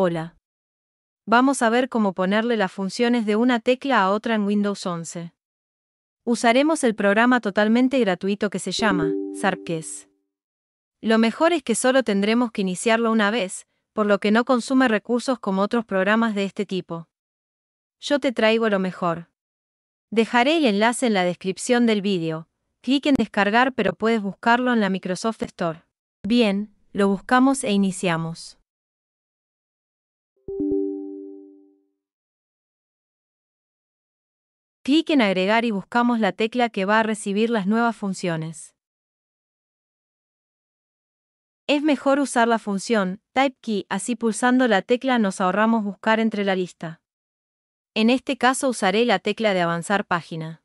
Hola. Vamos a ver cómo ponerle las funciones de una tecla a otra en Windows 11. Usaremos el programa totalmente gratuito que se llama Sarpkes. Lo mejor es que solo tendremos que iniciarlo una vez, por lo que no consume recursos como otros programas de este tipo. Yo te traigo lo mejor. Dejaré el enlace en la descripción del vídeo. Clic en descargar pero puedes buscarlo en la Microsoft Store. Bien, lo buscamos e iniciamos. Clic en Agregar y buscamos la tecla que va a recibir las nuevas funciones. Es mejor usar la función Key así pulsando la tecla nos ahorramos buscar entre la lista. En este caso usaré la tecla de avanzar página.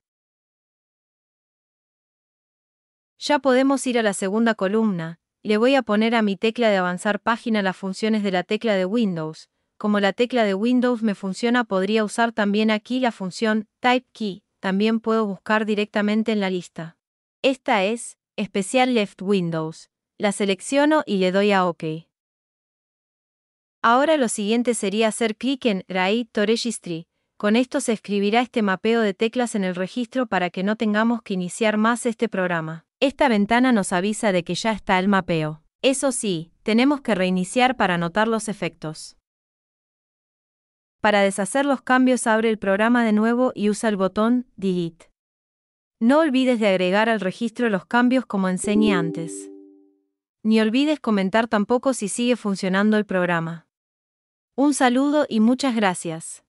Ya podemos ir a la segunda columna, le voy a poner a mi tecla de avanzar página las funciones de la tecla de Windows, como la tecla de Windows me funciona, podría usar también aquí la función Type Key. También puedo buscar directamente en la lista. Esta es especial Left Windows. La selecciono y le doy a OK. Ahora lo siguiente sería hacer clic en Write to Registry. Con esto se escribirá este mapeo de teclas en el registro para que no tengamos que iniciar más este programa. Esta ventana nos avisa de que ya está el mapeo. Eso sí, tenemos que reiniciar para notar los efectos. Para deshacer los cambios abre el programa de nuevo y usa el botón Delete. No olvides de agregar al registro los cambios como enseñé antes. Ni olvides comentar tampoco si sigue funcionando el programa. Un saludo y muchas gracias.